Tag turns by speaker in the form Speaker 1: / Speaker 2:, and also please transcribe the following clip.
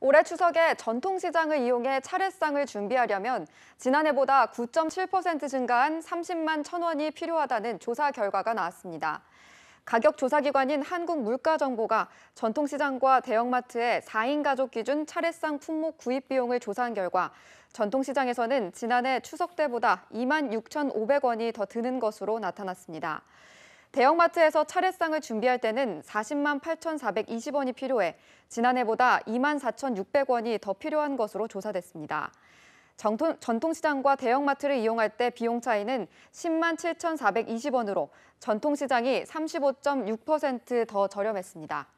Speaker 1: 올해 추석에 전통시장을 이용해 차례상을 준비하려면 지난해보다 9.7% 증가한 30만 천 원이 필요하다는 조사 결과가 나왔습니다. 가격 조사기관인 한국물가정보가 전통시장과 대형마트의 4인 가족 기준 차례상 품목 구입 비용을 조사한 결과 전통시장에서는 지난해 추석 때보다 2만 6,500원이 더 드는 것으로 나타났습니다. 대형마트에서 차례상을 준비할 때는 40만 8,420원이 필요해 지난해보다 2만 4,600원이 더 필요한 것으로 조사됐습니다. 전통, 시장과 대형마트를 이용할 때 비용 차이는 10만 7,420원으로 전통시장이 35.6%더 저렴했습니다.